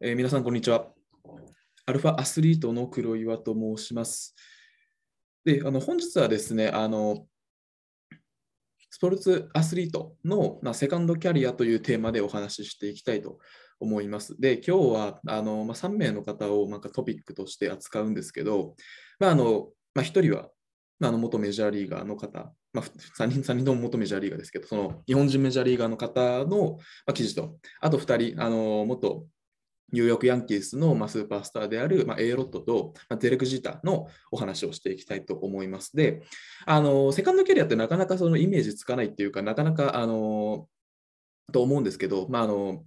えー、皆さん、こんにちは。アルファアスリートの黒岩と申します。で、あの本日はですね、あのスポーツアスリートの、まあ、セカンドキャリアというテーマでお話ししていきたいと思います。で、今日はあの、まあ、3名の方をなんかトピックとして扱うんですけど、まああのまあ、1人は、まあ、の元メジャーリーガーの方、まあ、3人、人とも元メジャーリーガーですけど、その日本人メジャーリーガーの方の記事と、あと2人、あの元ニューヨーク・ヤンキースの、まスーパースターである、ま A ロットと、まデレク・ジータのお話をしていきたいと思います。で、あのセカンドキャリアってなかなかそのイメージつかないっていうかなかなかあのと思うんですけど、まあ、あの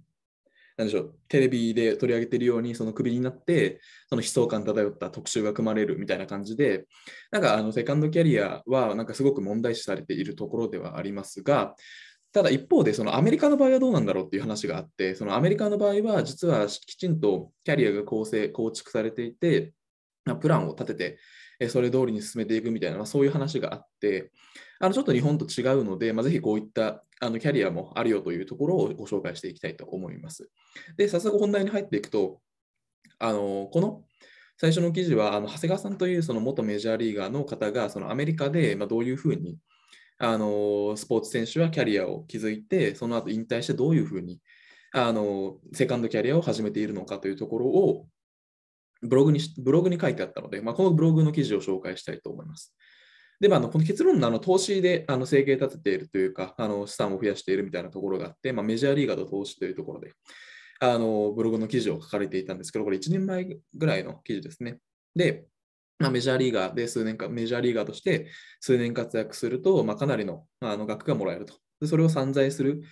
なんでしょうテレビで取り上げてるようにそのクビになってその悲壮感漂った特集が組まれるみたいな感じでなんかあのセカンドキャリアはなんかすごく問題視されているところではありますがただ一方で、そのアメリカの場合はどうなんだろうっていう話があって、そのアメリカの場合は、実はきちんとキャリアが構成、構築されていて、プランを立てて、それ通りに進めていくみたいな、まあ、そういう話があって、あのちょっと日本と違うので、まあ、ぜひこういったあのキャリアもあるよというところをご紹介していきたいと思います。で、早速本題に入っていくと、あのこの最初の記事は、あの長谷川さんというその元メジャーリーガーの方が、そのアメリカでまどういうふうにあのスポーツ選手はキャリアを築いて、その後引退してどういうふうにあのセカンドキャリアを始めているのかというところをブログにブログに書いてあったので、まあ、このブログの記事を紹介したいと思います。で、まあ、この結論のあの投資であの生計立てているというか、あの資産を増やしているみたいなところがあって、まあ、メジャーリーガーと投資というところで、あのブログの記事を書かれていたんですけど、これ1年前ぐらいの記事ですね。で、まあ、メジャーリーガーで数年間、メジャーリーガーとして数年活躍すると、まあ、かなりのあの額がもらえると。でそれを散財する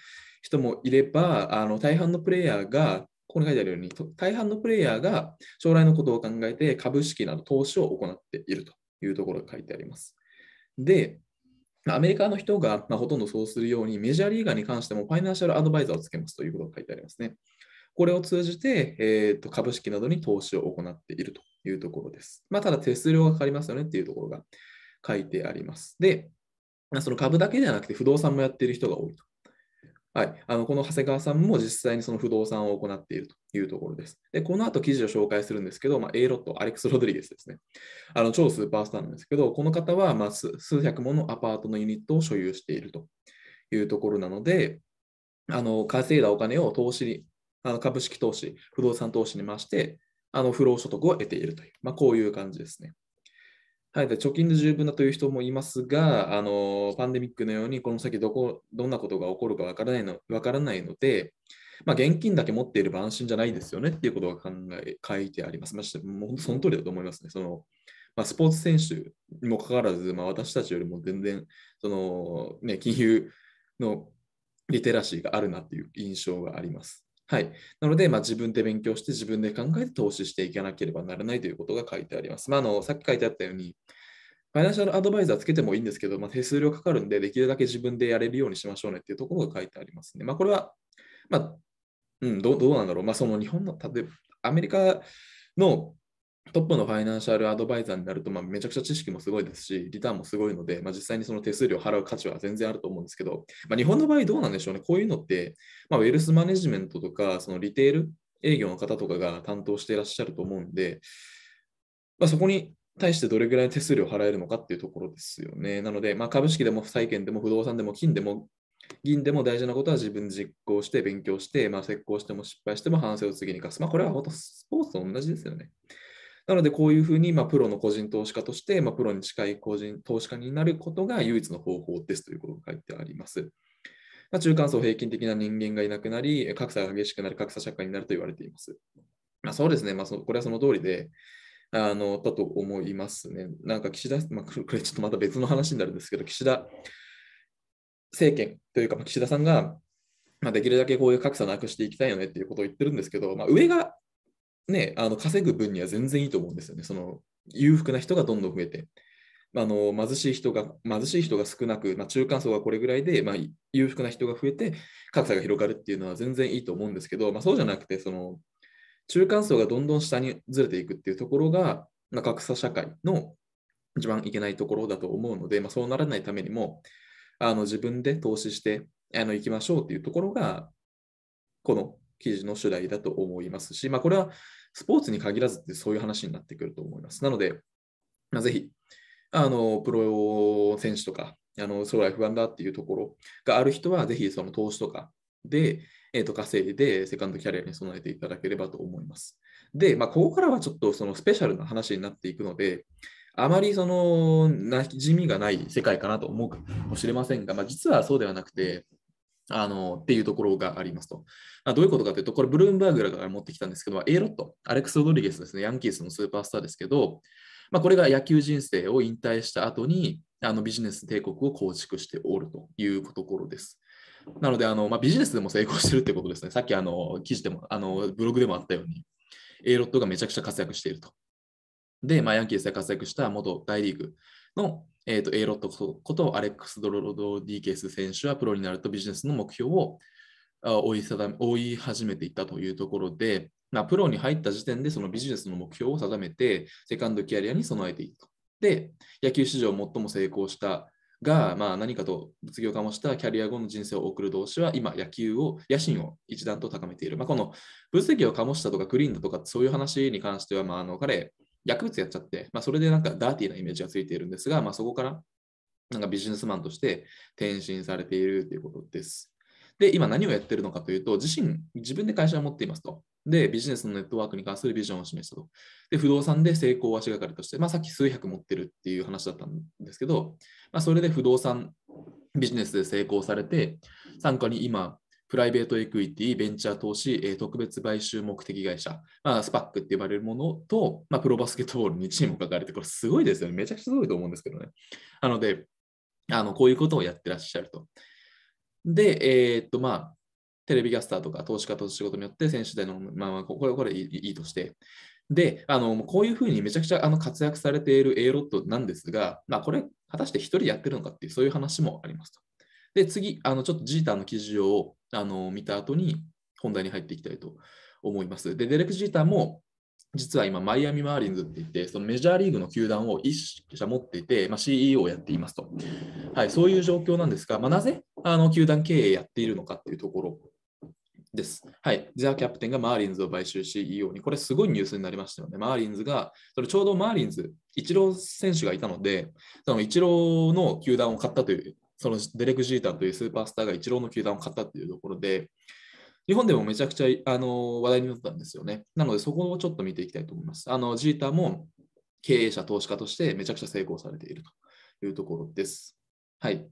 人もいれば、あの大半のプレイヤーが、ここに書いてあるように、大半のプレイヤーが将来のことを考えて株式など投資を行っているというところが書いてあります。で、アメリカの人が、まほとんどそうするように、メジャーリーガーに関してもファイナンシャルアドバイザーをつけますということが書いてありますね。これを通じて、えー、と株式などに投資を行っているというところです。まあ、ただ手数料がかかりますよねっていうところが書いてあります。で、その株だけではなくて不動産もやっている人が多いと。はい、あのこの長谷川さんも実際にその不動産を行っているというところです。で、この後記事を紹介するんですけど、まあ、A ロット、アレックス・ロドリゲスですね。あの超スーパースターなんですけど、この方はま数百ものアパートのユニットを所有しているというところなので、あの稼いだお金を投資に、あの株式投資、不動産投資に回して、あの不労所得を得ているという、まあ、こういう感じですね。はい、で貯金で十分だという人もいますが、あのパンデミックのようにこの先どこどんなことが起こるかわからないのわからないので、まあ、現金だけ持っていれば安心じゃないですよねっていうことが考え書いてあります。まて、もうその通りだと思いますね。そのまあ、スポーツ選手にもかかわらず、まあ、私たちよりも全然その、ね、金融のリテラシーがあるなっていう印象があります。はい。なので、まあ、自分で勉強して、自分で考えて投資していかなければならないということが書いてあります。まあ、あのさっき書いてあったように、ファイナンシャルアドバイザーつけてもいいんですけど、まあ、手数料かかるんで、できるだけ自分でやれるようにしましょうねっていうところが書いてありますね。まあ、これは、まあ、うん、どうなんだろう。まあ、その日本の、例えばアメリカのトップのファイナンシャルアドバイザーになると、まあ、めちゃくちゃ知識もすごいですし、リターンもすごいので、まあ、実際にその手数料を払う価値は全然あると思うんですけど、まあ、日本の場合どうなんでしょうね、こういうのって、まあ、ウェルスマネジメントとか、そのリテール営業の方とかが担当していらっしゃると思うんで、まあ、そこに対してどれぐらい手数料を払えるのかっていうところですよね。なので、まあ、株式でも債券でも不動産でも金でも銀でも大事なことは自分で実行して勉強して、まあ、成功しても失敗しても反省を次に生かす。まあ、これは本当スポーツと同じですよね。なので、こういうふうに、まプロの個人投資家として、まプロに近い個人投資家になることが唯一の方法ですということが書いてあります。ま中間層平均的な人間がいなくなり、格差が激しくなる格差社会になると言われています。まあ、そうですね、まあ、そこれはその通りで、あのだと思いますね。なんか岸田、まあ、これちょっとまた別の話になるんですけど、岸田政権というか、岸田さんが、まあ、できるだけこういう格差なくしていきたいよねっていうことを言ってるんですけど、まあ、上がね、あの稼ぐ分には全然いいと思うんですよね。その裕福な人がどんどん増えて、あの貧しい人が貧しい人が少なく、まあ、中間層がこれぐらいで、まあ、裕福な人が増えて格差が広がるっていうのは全然いいと思うんですけど、まあ、そうじゃなくてその中間層がどんどん下にずれていくっていうところが、まあ、格差社会の一番いけないところだと思うので、まあ、そうならないためにもあの自分で投資してあの行きましょうっていうところがこの記事の主題だと思いますし、まあ、これはスポーツに限らずってそういう話になってくると思います。なので、まあ、ぜひあのプロ選手とかあの将来不安だっていうところがある人は、ぜひその投資とかで、えー、と稼いでセカンドキャリアに備えていただければと思います。で、まあ、ここからはちょっとそのスペシャルな話になっていくので、あまりその馴染みがない世界かなと思うかもしれませんが、まあ、実はそうではなくて、あのっていうところがありますと。どういうことかというと、これ、ブルームバーグから持ってきたんですけど、A ロット、アレックス・ロドリゲスですね、ヤンキースのスーパースターですけど、まあ、これが野球人生を引退した後に、あのビジネス帝国を構築しておるというところです。なので、あのまあ、ビジネスでも成功してるってことですね。さっきあの記事でもあの、ブログでもあったように、A ロットがめちゃくちゃ活躍していると。で、まあ、ヤンキースで活躍した元大リーグのえーと、A ロットことアレックス・ドロロドディケス選手はプロになるとビジネスの目標を追い定め追い始めていたというところで、まあ、プロに入った時点でそのビジネスの目標を定めて、セカンドキャリアに備えていくと。で、野球史上最も成功したが、まあ、何かと物議を醸したキャリア後の人生を送る同士は今野球を野心を一段と高めている、まあ、この物議を醸したとかクリーンだとかそういう話に関しては、まあ、あの彼薬物やっちゃって、まあ、それでなんかダーティーなイメージがついているんですが、まあ、そこからなんかビジネスマンとして転身されているということです。で、今何をやってるのかというと、自身、自分で会社を持っていますと。で、ビジネスのネットワークに関するビジョンを示したと。で、不動産で成功を足がかりとして、まあ、さっき数百持ってるっていう話だったんですけど、まあ、それで不動産ビジネスで成功されて、参加に今、プライベートエクイティ、ベンチャー投資、えー、特別買収目的会社、まあ、スパックって呼ばれるものと、まあ、プロバスケットボールにチームを抱えれて、これすごいですよね。めちゃくちゃすごいと思うんですけどね。なので、あのこういうことをやってらっしゃると。で、えー、っと、まあ、テレビキャスターとか投資家と仕事によって選手での、まあ、まあこれこれいいとして。で、あのこういうふうにめちゃくちゃあの活躍されている A ロットなんですが、まあ、これ、果たして1人やってるのかっていう、そういう話もありますと。で、次、あのちょっとジーターの記事をあの見た後に本題に入っていきたいと思います。で、デレク・ジーターも実は今、マイアミ・マーリンズって言って、そのメジャーリーグの球団を一社持っていて、まあ、CEO をやっていますと、はい、そういう状況なんですが、まあ、なぜあの球団経営やっているのかっていうところです。はい、ザ・キャプテンがマーリンズを買収 CEO に、これすごいニュースになりましたよね。マーリンズが、それちょうどマーリンズ、イチロー選手がいたので、そのイチローの球団を買ったというそのデレク・ジーターというスーパースターがイチローの球団を買ったというところで、日本でもめちゃくちゃあの話題になったんですよね。なので、そこをちょっと見ていきたいと思います。あのジーターも経営者、投資家としてめちゃくちゃ成功されているというところです。はい。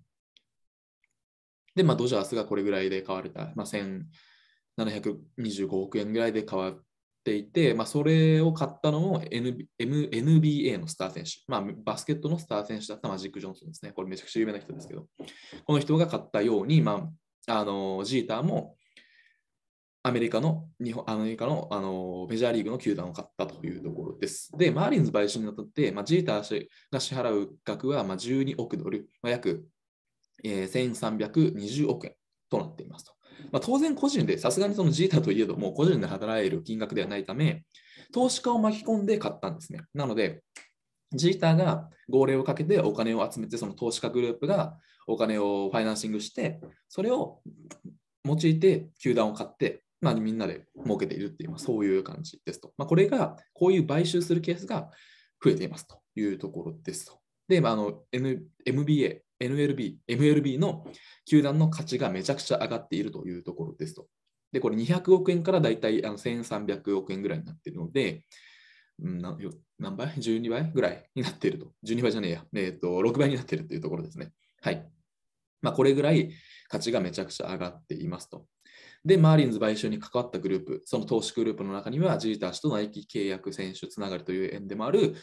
で、まあ、ドジャースがこれぐらいで買われた、まあ、1725億円ぐらいで買わていて、まあ、それを買ったのも NB a のスター選手、まあ、バスケットのスター選手だったマジック・ジョンソンですね。これめちゃくちゃ有名な人ですけど、この人が買ったように、まあ、あのジーターもアメリカの日本アメリカのあのメジャーリーグの球団を買ったというところです。で、マーリンズ買収にあたって、まあ、ジーターが支払う額はまあ12億ドル、まあ、約、えー、1320億円となっていますと。まあ、当然個人で、さすがにそのジータといえども、個人で働える金額ではないため、投資家を巻き込んで買ったんですね。なので、ジータが号令をかけてお金を集めて、その投資家グループがお金をファイナンシングして、それを用いて球団を買って、まあ、みんなで儲けているっていう、そういう感じですと。まあ、これが、こういう買収するケースが増えていますというところですと。で、まあ、あの、N、MBA NLB、MLB の球団の価値がめちゃくちゃ上がっているというところですと。で、これ200億円からだいたい1300億円ぐらいになっているので、何倍 ?12 倍ぐらいになっていると。12倍じゃねえや。えっ、ー、と、6倍になっているというところですね。はい。まあ、これぐらい価値がめちゃくちゃ上がっていますと。で、マーリンズ買収に関わったグループ、その投資グループの中には、ジーター氏とナイキ契約選手つながりという縁でもある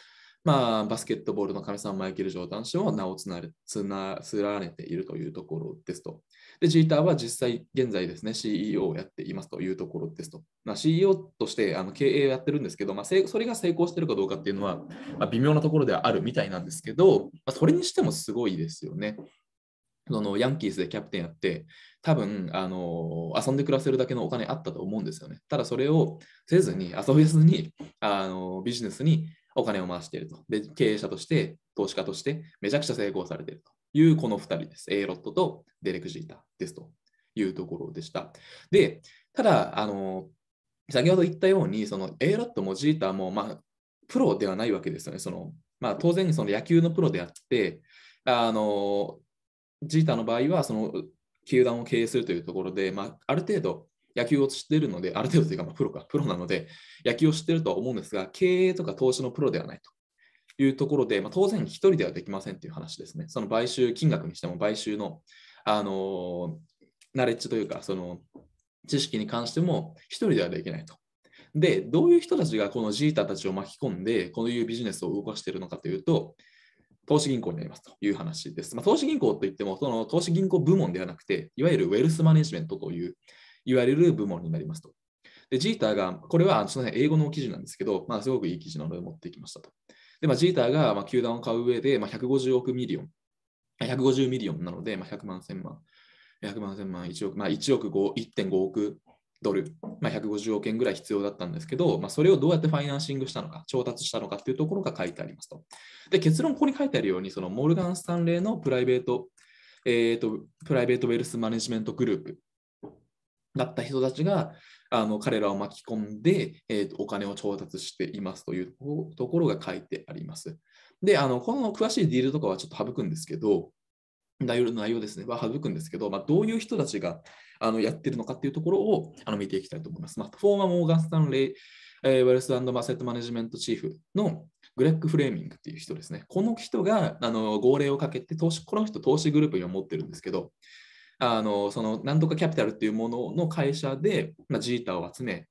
まあ、バスケットボールの神様マイケル・ジョーダン氏も名をつなれつな連ねているというところですと。で、ジーターは実際、現在ですね、CEO をやっていますというところですと。まあ、CEO としてあの経営をやってるんですけど、まあ、それが成功してるかどうかっていうのは、まあ、微妙なところではあるみたいなんですけど、まあ、それにしてもすごいですよね。そのヤンキースでキャプテンやって、多分あの遊んで暮らせるだけのお金あったと思うんですよね。ただそれをせずに、遊びずにあのビジネスにお金を回していると。で、経営者として、投資家として、めちゃくちゃ成功されているというこの2人です。A ロットとデレク・ジータですというところでした。で、ただ、あの、先ほど言ったように、その A ロットもジータも、まあ、プロではないわけですよね。そのまあ、当然、その野球のプロであって、あのジータの場合は、その球団を経営するというところで、まあ、ある程度、野球を知っているので、ある程度というか、まあ、プロか、プロなので、野球を知っているとは思うんですが、経営とか投資のプロではないと。いうところで、まあ、当然1人ではできませんという話ですね。その買収金額にしても、買収の、あのナレッジというか、その知識に関しても1人ではできないと。で、どういう人たちがこのジータたちを巻き込んで、こういうビジネスを動かしているのかというと、投資銀行になりますという話です。まあ、投資銀行といっても、その投資銀行部門ではなくて、いわゆるウェルスマネジメントという言われる部門になりますと。で、ジーターが、これはその英語の記事なんですけど、まあ、すごくいい記事なので持ってきましたと。で、まあ、ジーターがまあ球団を買う上で、まあ、150億ミリオン、150ミリオンなので、まあ、100万千万、100万千万、1億、まあ、1億1.5億ドル、まあ、150億円ぐらい必要だったんですけど、まあ、それをどうやってファイナンシングしたのか、調達したのかっていうところが書いてありますと。で、結論、ここに書いてあるように、そのモルガン・スタンレーのプライベート、えーとプライベートウェルスマネジメントグループだった人たちがあの彼らを巻き込んで、えーと、お金を調達していますというところが書いてあります。で、あのこの詳しいディールとかはちょっと省くんですけど、内容内容ですね、は省くんですけど、まあ、どういう人たちがあのやってるのかっていうところをあの見ていきたいと思います。まあ、フォーマー・モーガン・スタンレイ、えウェルスアンド・マセットマネジメントチーフのグレッグ・フレーミングっていう人ですね。この人があの号令をかけて投資、この人投資グループには持ってるんですけど、あのそのなんとかキャピタルっていうものの会社で、まあ、ジータを集め、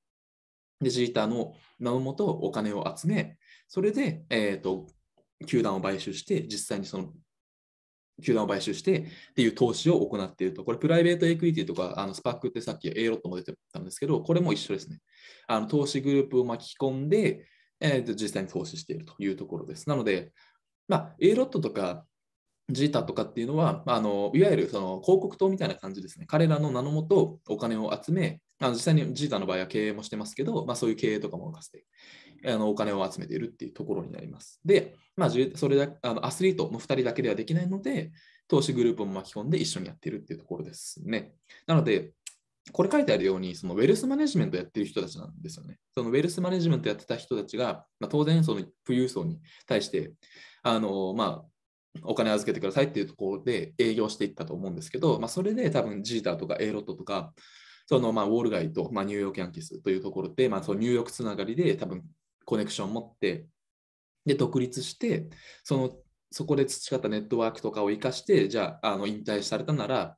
でジータの名のもとお金を集め、それで、えーと、球団を買収して、実際にその球団を買収してっていう投資を行っていると、これプライベートエクイティとかあのスパックってさっき A ロットも出てたんですけど、これも一緒ですね。あの投資グループを巻き込んで、えーと、と実際に投資しているというところです。なので、まあ、A ロットとかジータとかっていうのはあのいわゆるその広告塔みたいな感じですね彼らの名のもとお金を集めあの実際にジータの場合は経営もしてますけど、まあ、そういう経営とかも任せてあのお金を集めているっていうところになりますで、まあ、それだあのアスリートの2人だけではできないので投資グループも巻き込んで一緒にやっているっていうところですねなのでこれ書いてあるように、そのウェルスマネジメントやってる人たちなんですよね。そのウェルスマネジメントやってた人たちが、まあ、当然その富裕層に対して、あのまあ、お金預けてくださいっていうところで営業していったと思うんですけど、まあ、それで多分ジーターとか A ロットとか、そのまあウォール街とまあニューヨークヤンキースというところで、まあ、そのニューヨークつながりで多分コネクションを持って、で独立して、そのそこで培ったネットワークとかを生かして、じゃあ、あの引退されたなら、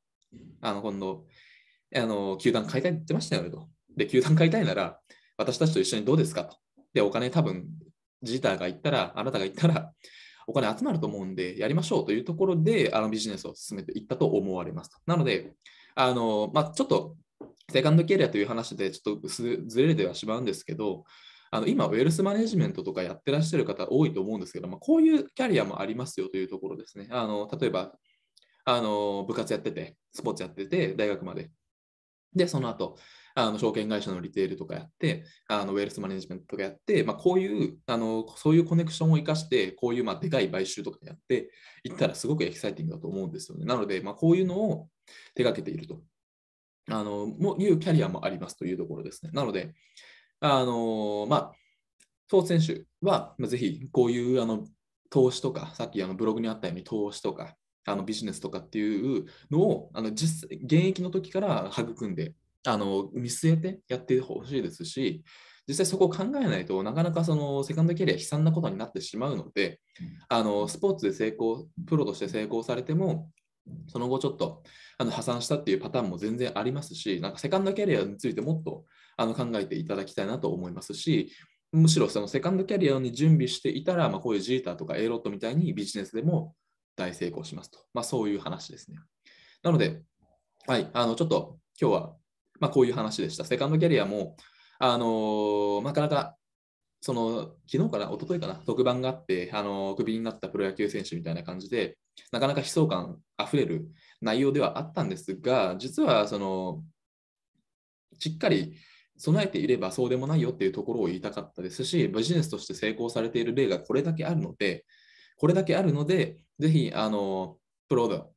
あの今度、あの球団買いたいって言ってましたよねと。で、球団買いたいなら、私たちと一緒にどうですかと。で、お金多分、ジーターが行ったら、あなたが行ったら、お金集まると思うんで、やりましょうというところで、あのビジネスを進めていったと思われます。なので、あのまあ、ちょっとセカンドキャリアという話でちょっとずれてではしまうんですけど、あの今、ウェルスマネジメントとかやってらっしゃる方多いと思うんですけど、まあ、こういうキャリアもありますよというところですね。あの例えばあの、部活やってて、スポーツやってて、大学まで。で、その後、あの証券会社のリテールとかやって、あのウェルスマネジメントとかやって、まあ、こういうあの、そういうコネクションを生かして、こういうまあでかい買収とかやっていったらすごくエキサイティングだと思うんですよね。なので、まあ、こういうのを手がけているとあのもいうキャリアもありますというところですね。なので、あのまあ、ス選手は、まあ、ぜひこういうあの投資とか、さっきあのブログにあったように投資とか、あのビジネスとかっていうのをあの実現役の時から育んであの見据えてやってほしいですし、実際そこを考えないとなかなかそのセカンドキャリア悲惨なことになってしまうので、あのスポーツで成功、プロとして成功されても、その後ちょっとあの破産したっていうパターンも全然ありますし、なんかセカンドキャリアについてもっとあの考えていただきたいなと思いますし、むしろそのセカンドキャリアに準備していたら、まあ、こういうジーターとかエーロットみたいにビジネスでも大成功しますと、まあ、そういう話ですね。なので、はい、あのちょっと今日はまあ、こういう話でした。セカンドキャリアも、あのー、なかなか、その、昨日かな、一昨日かな、特番があって、あのー、クビになったプロ野球選手みたいな感じで、なかなか悲壮感あふれる内容ではあったんですが、実は、その、しっかり備えていればそうでもないよっていうところを言いたかったですし、ビジネスとして成功されている例がこれだけあるので、これだけあるので、ぜひ、あのー、プロの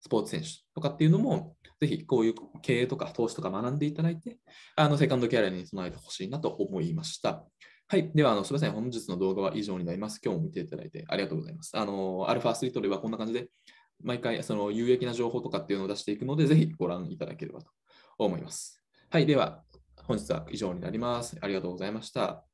スポーツ選手とかっていうのも、ぜひこういう経営とか投資とか学んでいただいて、あのセカンドキャリアに備えてほしいなと思いました。はい。では、あのすみません。本日の動画は以上になります。今日も見ていただいてありがとうございます。あの、アルファアスリートではこんな感じで、毎回その有益な情報とかっていうのを出していくので、ぜひご覧いただければと思います。はい。では、本日は以上になります。ありがとうございました。